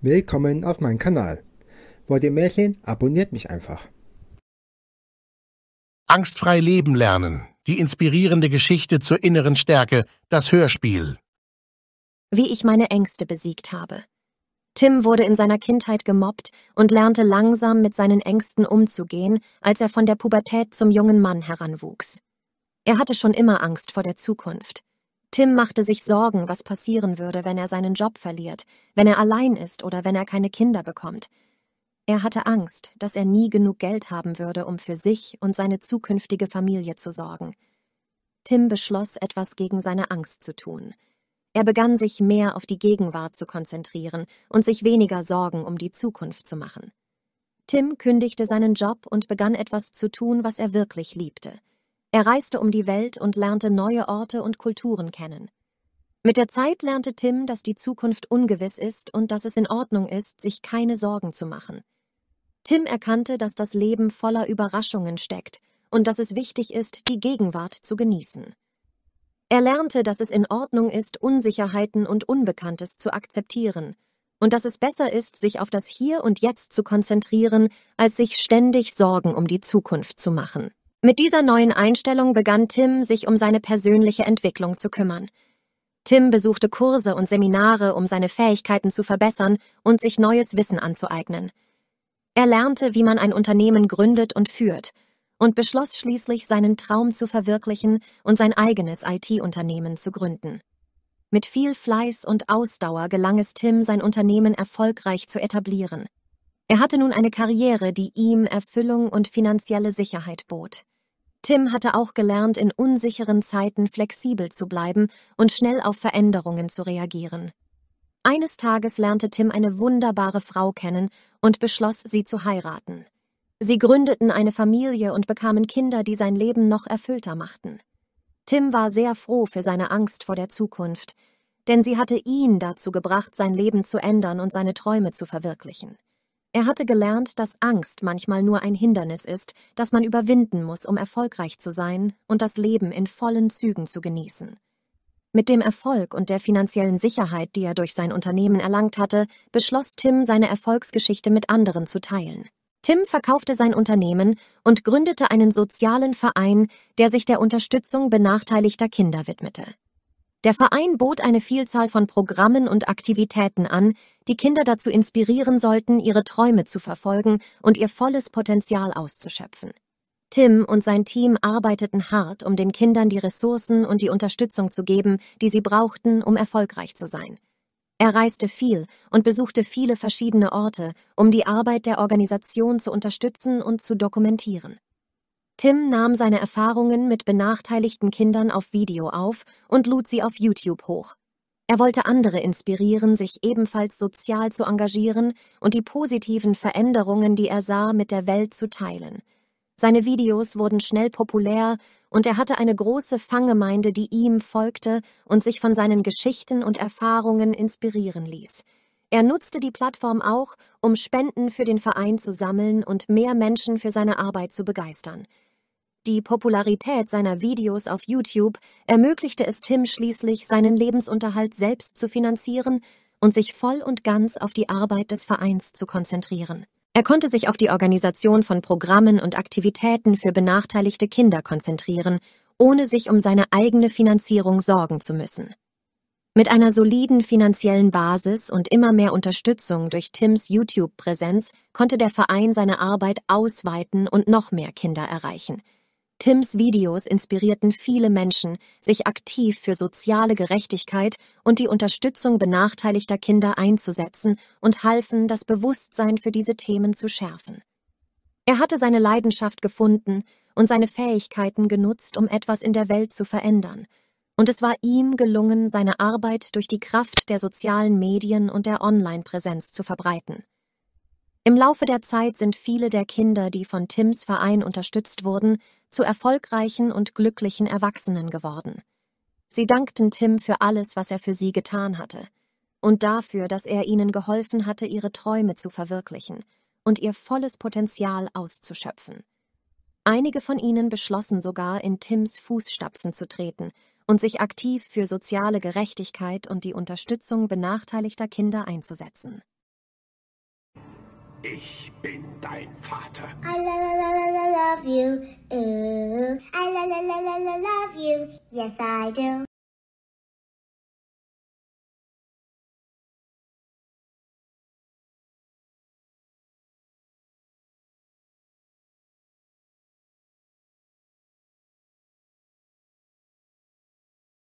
Willkommen auf meinem Kanal. Wollt ihr Märchen? Abonniert mich einfach. Angstfrei leben lernen. Die inspirierende Geschichte zur inneren Stärke. Das Hörspiel. Wie ich meine Ängste besiegt habe. Tim wurde in seiner Kindheit gemobbt und lernte langsam mit seinen Ängsten umzugehen, als er von der Pubertät zum jungen Mann heranwuchs. Er hatte schon immer Angst vor der Zukunft. Tim machte sich Sorgen, was passieren würde, wenn er seinen Job verliert, wenn er allein ist oder wenn er keine Kinder bekommt. Er hatte Angst, dass er nie genug Geld haben würde, um für sich und seine zukünftige Familie zu sorgen. Tim beschloss, etwas gegen seine Angst zu tun. Er begann sich mehr auf die Gegenwart zu konzentrieren und sich weniger Sorgen um die Zukunft zu machen. Tim kündigte seinen Job und begann etwas zu tun, was er wirklich liebte. Er reiste um die Welt und lernte neue Orte und Kulturen kennen. Mit der Zeit lernte Tim, dass die Zukunft ungewiss ist und dass es in Ordnung ist, sich keine Sorgen zu machen. Tim erkannte, dass das Leben voller Überraschungen steckt und dass es wichtig ist, die Gegenwart zu genießen. Er lernte, dass es in Ordnung ist, Unsicherheiten und Unbekanntes zu akzeptieren und dass es besser ist, sich auf das Hier und Jetzt zu konzentrieren, als sich ständig Sorgen um die Zukunft zu machen. Mit dieser neuen Einstellung begann Tim, sich um seine persönliche Entwicklung zu kümmern. Tim besuchte Kurse und Seminare, um seine Fähigkeiten zu verbessern und sich neues Wissen anzueignen. Er lernte, wie man ein Unternehmen gründet und führt, und beschloss schließlich, seinen Traum zu verwirklichen und sein eigenes IT-Unternehmen zu gründen. Mit viel Fleiß und Ausdauer gelang es Tim, sein Unternehmen erfolgreich zu etablieren. Er hatte nun eine Karriere, die ihm Erfüllung und finanzielle Sicherheit bot. Tim hatte auch gelernt, in unsicheren Zeiten flexibel zu bleiben und schnell auf Veränderungen zu reagieren. Eines Tages lernte Tim eine wunderbare Frau kennen und beschloss, sie zu heiraten. Sie gründeten eine Familie und bekamen Kinder, die sein Leben noch erfüllter machten. Tim war sehr froh für seine Angst vor der Zukunft, denn sie hatte ihn dazu gebracht, sein Leben zu ändern und seine Träume zu verwirklichen. Er hatte gelernt, dass Angst manchmal nur ein Hindernis ist, das man überwinden muss, um erfolgreich zu sein und das Leben in vollen Zügen zu genießen. Mit dem Erfolg und der finanziellen Sicherheit, die er durch sein Unternehmen erlangt hatte, beschloss Tim, seine Erfolgsgeschichte mit anderen zu teilen. Tim verkaufte sein Unternehmen und gründete einen sozialen Verein, der sich der Unterstützung benachteiligter Kinder widmete. Der Verein bot eine Vielzahl von Programmen und Aktivitäten an, die Kinder dazu inspirieren sollten, ihre Träume zu verfolgen und ihr volles Potenzial auszuschöpfen. Tim und sein Team arbeiteten hart, um den Kindern die Ressourcen und die Unterstützung zu geben, die sie brauchten, um erfolgreich zu sein. Er reiste viel und besuchte viele verschiedene Orte, um die Arbeit der Organisation zu unterstützen und zu dokumentieren. Tim nahm seine Erfahrungen mit benachteiligten Kindern auf Video auf und lud sie auf YouTube hoch. Er wollte andere inspirieren, sich ebenfalls sozial zu engagieren und die positiven Veränderungen, die er sah, mit der Welt zu teilen. Seine Videos wurden schnell populär und er hatte eine große Fangemeinde, die ihm folgte und sich von seinen Geschichten und Erfahrungen inspirieren ließ. Er nutzte die Plattform auch, um Spenden für den Verein zu sammeln und mehr Menschen für seine Arbeit zu begeistern. Die Popularität seiner Videos auf YouTube ermöglichte es Tim schließlich, seinen Lebensunterhalt selbst zu finanzieren und sich voll und ganz auf die Arbeit des Vereins zu konzentrieren. Er konnte sich auf die Organisation von Programmen und Aktivitäten für benachteiligte Kinder konzentrieren, ohne sich um seine eigene Finanzierung sorgen zu müssen. Mit einer soliden finanziellen Basis und immer mehr Unterstützung durch Tims YouTube-Präsenz konnte der Verein seine Arbeit ausweiten und noch mehr Kinder erreichen – Tims Videos inspirierten viele Menschen, sich aktiv für soziale Gerechtigkeit und die Unterstützung benachteiligter Kinder einzusetzen und halfen, das Bewusstsein für diese Themen zu schärfen. Er hatte seine Leidenschaft gefunden und seine Fähigkeiten genutzt, um etwas in der Welt zu verändern, und es war ihm gelungen, seine Arbeit durch die Kraft der sozialen Medien und der Online-Präsenz zu verbreiten. Im Laufe der Zeit sind viele der Kinder, die von Tims Verein unterstützt wurden, zu erfolgreichen und glücklichen Erwachsenen geworden. Sie dankten Tim für alles, was er für sie getan hatte, und dafür, dass er ihnen geholfen hatte, ihre Träume zu verwirklichen und ihr volles Potenzial auszuschöpfen. Einige von ihnen beschlossen sogar, in Tims Fußstapfen zu treten und sich aktiv für soziale Gerechtigkeit und die Unterstützung benachteiligter Kinder einzusetzen. Ich bin dein Vater. I lo love you. Ooh. I lo love you. Yes, I do.